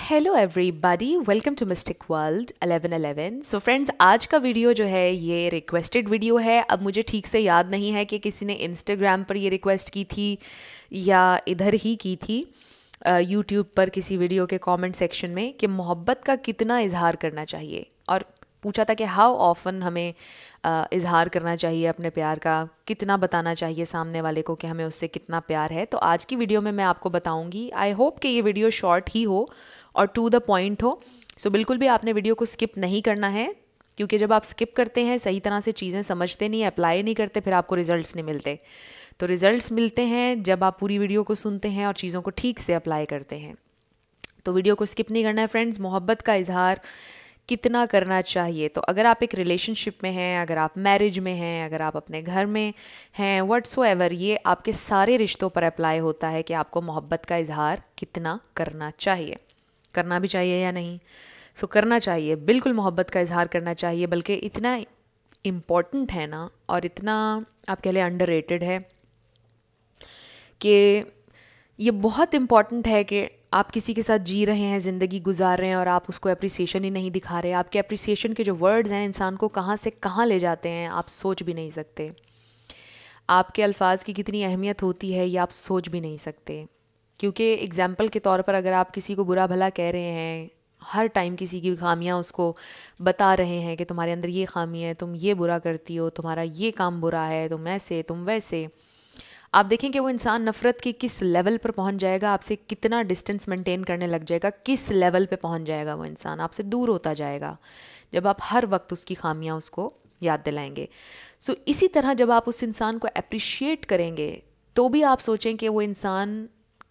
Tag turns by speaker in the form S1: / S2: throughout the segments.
S1: Hello everybody welcome to mystic world 1111 so friends आज का video जो है ये रिक्वेस्टेड वीडियो है अब मुझे ठीक से याद नहीं है कि किसी ने इंस्टाग्राम पर ये रिक्वेस्ट की थी या इधर ही की थी यूट्यूब पर किसी वीडियो के कमेंट सेक्शन में कि मोहब्बत का कितना इजहार करना चाहिए और पूछा था कि हाउ ऑफन हमें इजहार करना चाहिए अपने प्यार का कितना बताना चाहिए सामने वाले को कि हमें उससे कितना प्यार है तो आज की वीडियो में मैं आपको बताऊंगी आई होप कि ये वीडियो शॉर्ट ही हो और टू द पॉइंट हो सो so, बिल्कुल भी आपने वीडियो को स्किप नहीं करना है क्योंकि जब आप स्किप करते हैं सही तरह से चीज़ें समझते नहीं अप्लाई नहीं करते फिर आपको रिजल्ट्स नहीं मिलते तो रिजल्ट्स मिलते हैं जब आप पूरी वीडियो को सुनते हैं और चीज़ों को ठीक से अप्लाई करते हैं तो वीडियो को स्किप नहीं करना है फ्रेंड्स मोहब्बत का इजहार कितना करना चाहिए तो अगर आप एक रिलेशनशिप में हैं अगर आप मैरिज में हैं अगर आप अपने घर में हैं वट्स एवर ये आपके सारे रिश्तों पर अप्लाई होता है कि आपको मोहब्बत का इजहार कितना करना चाहिए करना भी चाहिए या नहीं सो so, करना चाहिए बिल्कुल मोहब्बत का इजहार करना चाहिए बल्कि इतना इम्पॉर्टेंट है ना और इतना आप कह लें अंडर है कि ये बहुत इम्पॉर्टेंट है कि आप किसी के साथ जी रहे हैं ज़िंदगी गुजार रहे हैं और आप उसको अप्रिसिएशन ही नहीं दिखा रहे आपके अप्रिसिएशन के जो वर्ड्स हैं इंसान को कहाँ से कहाँ ले जाते हैं आप सोच भी नहीं सकते आपके अल्फाज की कितनी अहमियत होती है ये आप सोच भी नहीं सकते क्योंकि एग्ज़ाम्पल के तौर पर अगर आप किसी को बुरा भला कह रहे हैं हर टाइम किसी की खामियां उसको बता रहे हैं कि तुम्हारे अंदर ये खामी है तुम ये बुरा करती हो तुम्हारा ये काम बुरा है तुम ऐसे तुम वैसे आप देखें कि वो इंसान नफ़रत के किस लेवल पर पहुंच जाएगा आपसे कितना डिस्टेंस मेंटेन करने लग जाएगा किस लेवल पे पहुंच जाएगा वो इंसान आपसे दूर होता जाएगा जब आप हर वक्त उसकी खामियां उसको याद दिलाएंगे सो so, इसी तरह जब आप उस इंसान को अप्रिशिएट करेंगे तो भी आप सोचें कि वो इंसान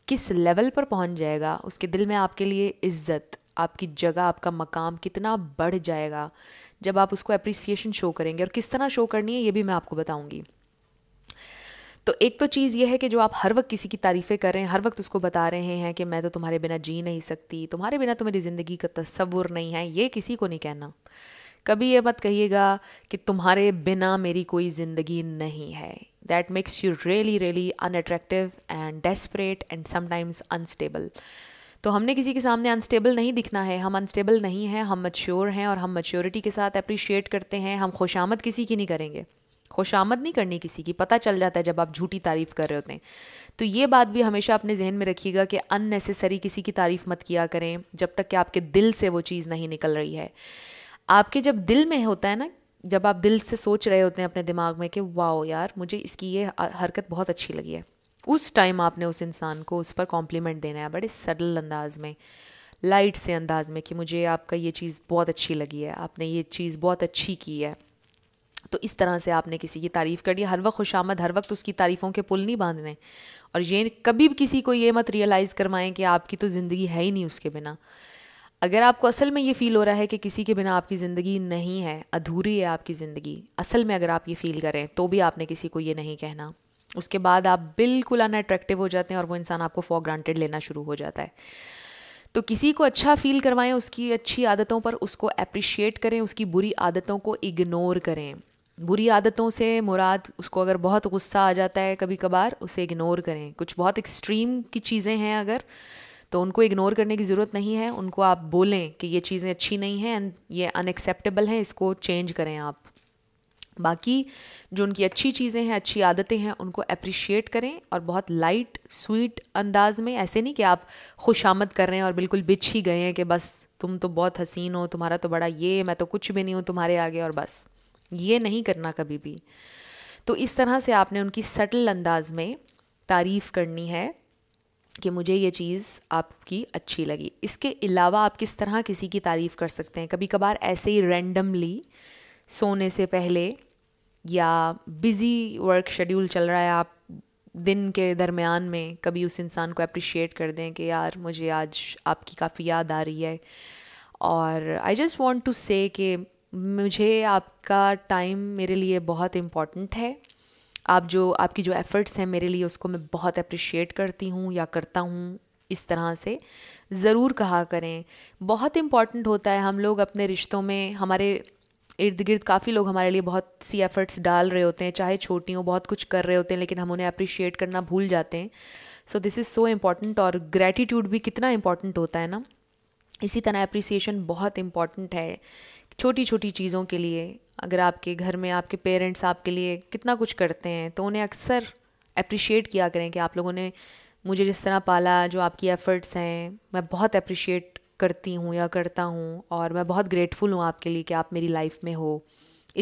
S1: किस लेवल पर पहुंच जाएगा उसके दिल में आपके लिए इज्जत आपकी जगह आपका मकाम कितना बढ़ जाएगा जब आप उसको अप्रिसिएशन शो करेंगे और किस तरह शो करनी है ये भी मैं आपको बताऊंगी तो एक तो चीज़ ये है कि जो आप हर वक्त किसी की तारीफ़ें कर रहे हैं हर वक्त उसको बता रहे हैं कि मैं तो तुम्हारे बिना जी नहीं सकती तुम्हारे बिना तो मेरी ज़िंदगी का तस्वुर नहीं है ये किसी को नहीं कहना कभी ये मत कहिएगा कि तुम्हारे बिना मेरी कोई ज़िंदगी नहीं है that makes you really really unattractive and desperate and sometimes unstable तो हमने किसी के सामने अनस्टेबल नहीं दिखना है हम अनस्टेबल नहीं हैं हम मच्योर हैं और हम मच्योरिटी के साथ अप्रिशिएट करते हैं हम खुशामद किसी की नहीं करेंगे खुशामद नहीं करनी किसी की पता चल जाता है जब आप झूठी तारीफ़ कर रहे होते हैं तो ये बात भी हमेशा अपने जहन में रखिएगा कि अननेसेसरी किसी की तारीफ़ मत किया करें जब तक कि आपके दिल से वो चीज़ नहीं निकल रही है आपके जब दिल में होता है ना जब आप दिल से सोच रहे होते हैं अपने दिमाग में कि वाह यार मुझे इसकी ये हरकत बहुत अच्छी लगी है उस टाइम आपने उस इंसान को उस पर कॉम्प्लीमेंट देना है बड़े सरल अंदाज में लाइट से अंदाज में कि मुझे आपका ये चीज़ बहुत अच्छी लगी है आपने ये चीज़ बहुत अच्छी की है तो इस तरह से आपने किसी की तारीफ़ कर हर वक्त खुश आमद हर वक्त उसकी तारीफ़ों के पुल नहीं बांधने और ये कभी भी किसी को ये मत रियलाइज़ करवाएं कि आपकी तो ज़िंदगी है ही नहीं उसके बिना अगर आपको असल में ये फ़ील हो रहा है कि किसी के बिना आपकी ज़िंदगी नहीं है अधूरी है आपकी ज़िंदगी असल में अगर आप ये फ़ील करें तो भी आपने किसी को ये नहीं कहना उसके बाद आप बिल्कुल अनअट्रैक्टिव हो जाते हैं और वो इंसान आपको फॉर ग्रांटेड लेना शुरू हो जाता है तो किसी को अच्छा फील करवाएं उसकी अच्छी आदतों पर उसको अप्रिशिएट करें उसकी बुरी आदतों को इग्नोर करें बुरी आदतों से मुराद उसको अगर बहुत गुस्सा आ जाता है कभी कभार उसे इग्नोर करें कुछ बहुत एक्सट्रीम की चीज़ें हैं अगर तो उनको इग्नोर करने की ज़रूरत नहीं है उनको आप बोलें कि ये चीज़ें अच्छी नहीं हैं एंड ये अनएक्सेप्टेबल हैं इसको चेंज करें आप बाकी जो उनकी अच्छी चीज़ें हैं अच्छी आदतें हैं उनको अप्रिशिएट करें और बहुत लाइट स्वीट अंदाज में ऐसे नहीं कि आप खुश आमद कर रहे हैं और बिल्कुल बिछ ही गए हैं कि बस तुम तो बहुत हसीन हो तुम्हारा तो बड़ा ये मैं तो कुछ भी नहीं हूँ तुम्हारे आगे और बस ये नहीं करना कभी भी तो इस तरह से आपने उनकी सटल अंदाज में तारीफ़ करनी है कि मुझे ये चीज़ आपकी अच्छी लगी इसके अलावा आप किस तरह किसी की तारीफ़ कर सकते हैं कभी कभार ऐसे ही रैंडमली सोने से पहले या बिज़ी वर्क शेड्यूल चल रहा है आप दिन के दरमियान में कभी उस इंसान को अप्रिशिएट कर दें कि यार मुझे आज आपकी काफ़ी याद आ रही है और आई जस्ट वॉन्ट टू से मुझे आपका टाइम मेरे लिए बहुत इम्पॉर्टेंट है आप जो आपकी जो एफ़र्ट्स हैं मेरे लिए उसको मैं बहुत अप्रिशिएट करती हूँ या करता हूँ इस तरह से ज़रूर कहा करें बहुत इम्पॉर्टेंट होता है हम लोग अपने रिश्तों में हमारे इर्द गिर्द काफ़ी लोग हमारे लिए बहुत सी एफ़र्ट्स डाल रहे होते हैं चाहे छोटी हों बहुत कुछ कर रहे होते हैं लेकिन हम उन्हें अप्रिशिएट करना भूल जाते हैं so this is so important और ग्रेटिट्यूड भी कितना इम्पॉर्टेंट होता है ना इसी तरह अप्रिसिएशन बहुत इम्पॉर्टेंट है छोटी छोटी चीज़ों के लिए अगर आपके घर में आपके पेरेंट्स आपके लिए कितना कुछ करते हैं तो उन्हें अक्सर अप्रिशिएट किया करें कि आप लोगों ने मुझे जिस तरह पाला जो आपकी एफ़र्ट्स हैं मैं बहुत अप्रिशिएट करती हूँ या करता हूँ और मैं बहुत ग्रेटफुल हूँ आपके लिए कि आप मेरी लाइफ में हो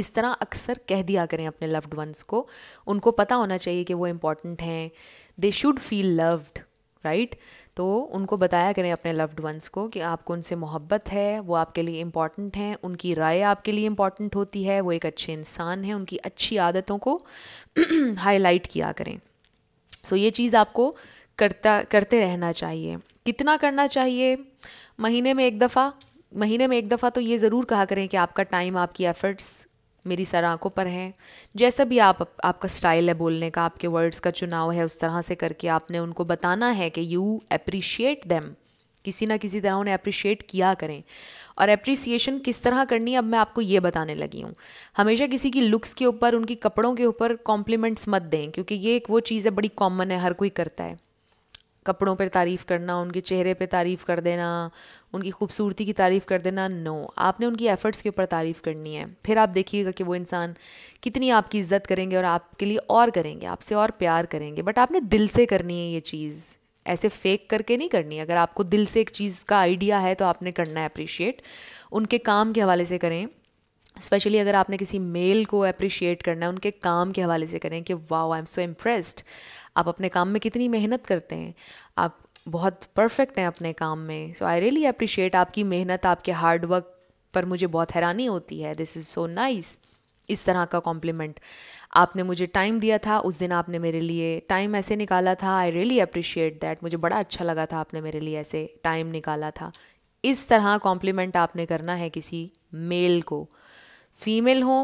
S1: इस तरह अक्सर कह दिया करें अपने लव्ड वंस को उनको पता होना चाहिए कि वो इम्पॉर्टेंट हैं they should feel loved right right? तो उनको बताया करें अपने लव्ड वंस को कि आपको उनसे मोहब्बत है वो आपके लिए इम्पॉर्टेंट हैं उनकी राय आपके लिए इम्पॉर्टेंट होती है वो एक अच्छे इंसान हैं उनकी अच्छी आदतों को हाईलाइट किया करें सो so, ये चीज़ आपको करता करते रहना चाहिए कितना करना चाहिए महीने में एक दफ़ा महीने में एक दफ़ा तो ये ज़रूर कहा करें कि आपका टाइम आपकी एफ़र्ट्स मेरी सर आँखों पर है जैसा भी आप आपका स्टाइल है बोलने का आपके वर्ड्स का चुनाव है उस तरह से करके आपने उनको बताना है कि यू अप्रिशिएट दैम किसी ना किसी तरह उन्हें अप्रिशिएट किया करें और अप्रिसिएशन किस तरह करनी है अब मैं आपको ये बताने लगी हूँ हमेशा किसी की लुक्स के ऊपर उनकी कपड़ों के ऊपर कॉम्प्लीमेंट्स मत दें क्योंकि ये एक वो चीज़ है बड़ी कॉमन है हर कोई करता है कपड़ों पर तारीफ़ करना उनके चेहरे पर तारीफ़ कर देना उनकी खूबसूरती की तारीफ़ कर देना नो आपने उनकी एफ़र्ट्स के ऊपर तारीफ़ करनी है फिर आप देखिएगा कि वो इंसान कितनी आपकी इज़्ज़त करेंगे और आपके लिए और करेंगे आपसे और प्यार करेंगे बट आपने दिल से करनी है ये चीज़ ऐसे फेक करके नहीं करनी अगर आपको दिल से एक चीज़ का आइडिया है तो आपने करना है अप्रिशिएट उनके काम के हवाले से करें स्पेशली अगर आपने किसी मेल को अप्रिशिएट करना है उनके काम के हवाले से करें कि wow I am so impressed आप अपने काम में कितनी मेहनत करते हैं आप बहुत परफेक्ट हैं अपने काम में सो आई रियली अप्रिशिएट आपकी मेहनत आपके हार्डवर्क पर मुझे बहुत हैरानी होती है दिस इज़ सो नाइस इस तरह का कॉम्प्लीमेंट आपने मुझे टाइम दिया था उस दिन आपने मेरे लिए टाइम ऐसे निकाला था आई रियली अप्रिशिएट दैट मुझे बड़ा अच्छा लगा था आपने मेरे लिए ऐसे टाइम निकाला था इस तरह कॉम्प्लीमेंट आपने करना है किसी मेल को फीमेल हो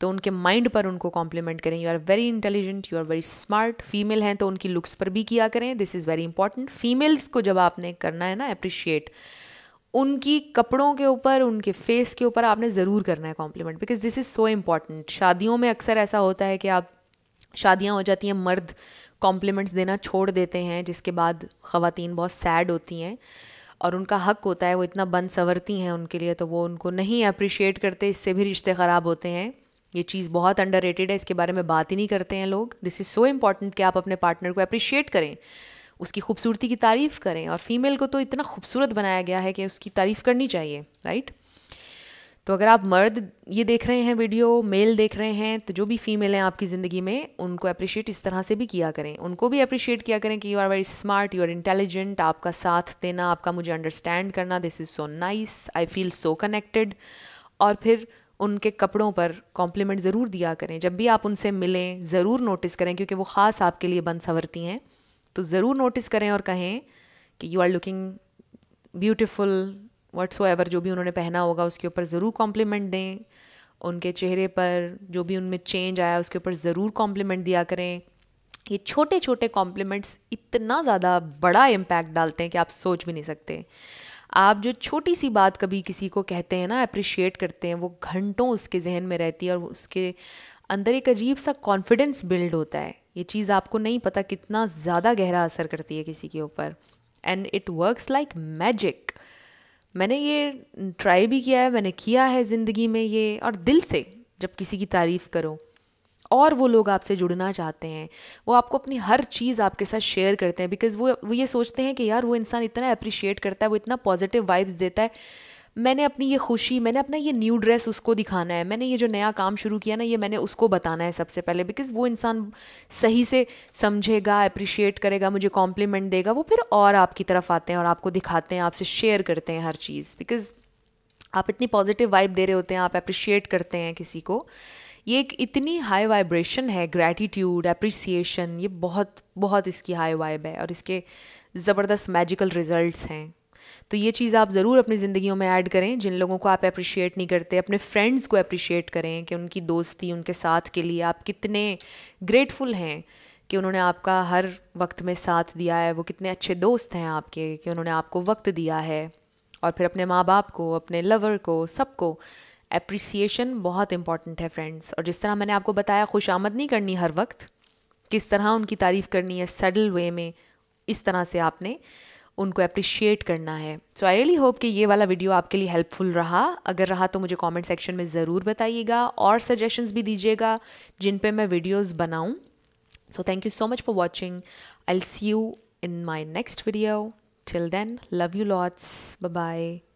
S1: तो उनके माइंड पर उनको कॉम्प्लीमेंट करें you are very intelligent you are very smart female हैं तो उनकी लुक्स पर भी किया करें this is very important females को जब आपने करना है ना अप्रिशिएट उनकी कपड़ों के ऊपर उनके फेस के ऊपर आपने ज़रूर करना है compliment because this is so important शादियों में अक्सर ऐसा होता है कि आप शादियाँ हो जाती हैं मर्द कॉम्प्लीमेंट्स देना छोड़ देते हैं जिसके बाद ख़वातीन बहुत सैड होती हैं और उनका हक होता है वो इतना बन संवरती हैं उनके लिए तो वो उनको नहीं अप्रिशिएट करते इससे भी रिश्ते ख़राब होते हैं ये चीज़ बहुत अंडर है इसके बारे में बात ही नहीं करते हैं लोग दिस इज़ सो इम्पॉर्टेंट कि आप अपने पार्टनर को अप्रिशिएट करें उसकी खूबसूरती की तारीफ़ करें और फीमेल को तो इतना खूबसूरत बनाया गया है कि उसकी तारीफ़ करनी चाहिए राइट तो अगर आप मर्द ये देख रहे हैं वीडियो मेल देख रहे हैं तो जो भी फीमेल हैं आपकी ज़िंदगी में उनको अप्रिशिएट इस तरह से भी किया करें उनको भी अप्रिशिएट किया करें कि you are very smart you are intelligent आपका साथ देना आपका मुझे अंडरस्टैंड करना this is so nice I feel so connected और फिर उनके कपड़ों पर कॉम्प्लीमेंट ज़रूर दिया करें जब भी आप उनसे मिलें ज़रूर नोटिस करें क्योंकि वो ख़ास आपके लिए बन संवरती हैं तो ज़रूर नोटिस करें और कहें कि you are looking beautiful whatever जो भी उन्होंने पहना होगा उसके ऊपर ज़रूर कॉम्प्लीमेंट दें उनके चेहरे पर जो भी उनमें चेंज आया उसके ऊपर ज़रूर कॉम्प्लीमेंट दिया करें ये छोटे छोटे कॉम्प्लीमेंट्स इतना ज़्यादा बड़ा इम्पैक्ट डालते हैं कि आप सोच भी नहीं सकते आप जो छोटी सी बात कभी किसी को कहते हैं ना अप्रिशिएट करते हैं वो घंटों उसके जहन में रहती है और उसके अंदर एक अजीब सा कॉन्फिडेंस बिल्ड होता है ये चीज़ आपको नहीं पता कितना ज़्यादा गहरा असर करती है किसी के ऊपर and it works like magic मैंने ये ट्राई भी किया है मैंने किया है ज़िंदगी में ये और दिल से जब किसी की तारीफ़ करो और वो लोग आपसे जुड़ना चाहते हैं वो आपको अपनी हर चीज़ आपके साथ शेयर करते हैं बिकॉज वो वो ये सोचते हैं कि यार वो इंसान इतना अप्रिशिएट करता है वो इतना पॉजिटिव वाइब्स देता है मैंने अपनी ये खुशी मैंने अपना ये न्यू ड्रेस उसको दिखाना है मैंने ये जो नया काम शुरू किया ना ये मैंने उसको बताना है सबसे पहले बिकॉज वो इंसान सही से समझेगा अप्रिशिएट करेगा मुझे कॉम्प्लीमेंट देगा वो फिर और आपकी तरफ आते हैं और आपको दिखाते हैं आपसे शेयर करते हैं हर चीज़ बिकॉज़ आप इतनी पॉजिटिव वाइब दे रहे होते हैं आप अप्रिशिएट करते हैं किसी को ये एक इतनी हाई वाइब्रेशन है ग्रैटिट्यूड अप्रिसिएशन ये बहुत बहुत इसकी हाई वाइब है और इसके ज़बरदस्त मैजिकल रिजल्ट्स हैं तो ये चीज़ आप ज़रूर अपनी ज़िंदगी में ऐड करें जिन लोगों को आप अप्रिशिएट नहीं करते अपने फ्रेंड्स को अप्रिशिएट करें कि उनकी दोस्ती उनके साथ के लिए आप कितने ग्रेटफुल हैं कि उन्होंने आपका हर वक्त में साथ दिया है वो कितने अच्छे दोस्त हैं आपके कि उन्होंने आपको वक्त दिया है और फिर अपने माँ बाप को अपने लवर को सबको अप्रिसिएशन बहुत इंपॉर्टेंट है फ्रेंड्स और जिस तरह मैंने आपको बताया खुश आमद नहीं करनी हर वक्त किस तरह उनकी तारीफ़ करनी है सडल वे में इस तरह से आपने उनको अप्रिशिएट करना है सो आई रियली होप कि ये वाला वीडियो आपके लिए हेल्पफुल रहा अगर रहा तो मुझे कमेंट सेक्शन में ज़रूर बताइएगा और सजेशंस भी दीजिएगा जिन पे मैं वीडियोस बनाऊं so thank you so much for watching I see you in my next video till then love you lots bye